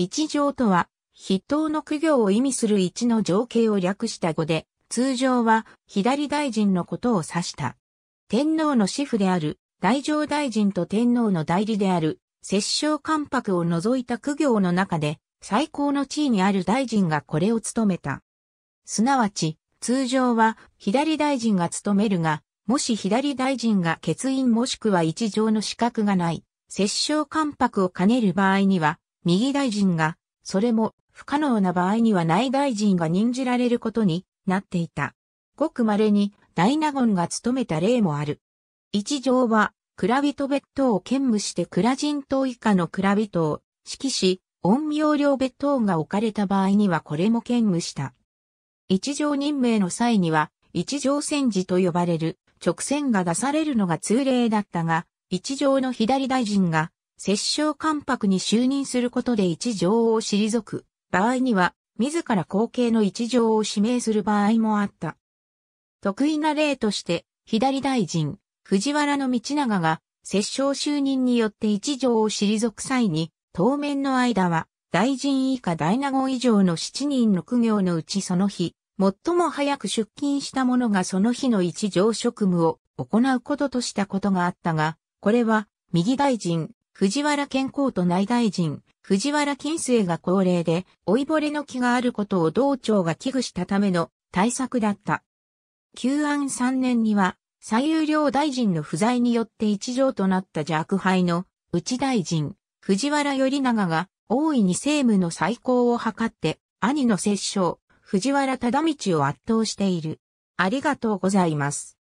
一条とは、筆頭の苦行を意味する一の情景を略した語で、通常は左大臣のことを指した。天皇の主婦である大乗大臣と天皇の代理である摂政関白を除いた苦行の中で最高の地位にある大臣がこれを務めた。すなわち、通常は左大臣が務めるが、もし左大臣が欠員もしくは一条の資格がない、摂政関白を兼ねる場合には、右大臣が、それも不可能な場合には内大臣が任じられることになっていた。ごく稀に大納言が務めた例もある。一条は、蔵人別当を兼務して蔵人等以下の蔵人を指揮し、陰陽両別当が置かれた場合にはこれも兼務した。一条任命の際には、一条戦時と呼ばれる直線が出されるのが通例だったが、一条の左大臣が摂政関白に就任することで一条を退く場合には、自ら後継の一条を指名する場合もあった。得意な例として、左大臣、藤原道長が、摂政就任によって一条を退く際に、当面の間は、大臣以下大名号以上の7人の苦行のうちその日、最も早く出勤した者がその日の一条職務を行うこととしたことがあったが、これは、右大臣、藤原健康と内大臣、藤原金星が高齢で、老いぼれの気があることを道庁が危惧したための対策だった。旧安3年には、最有料大臣の不在によって一条となった若輩の内大臣、藤原頼長が大いに政務の再興を図って、兄の摂政、藤原忠道を圧倒している。ありがとうございます。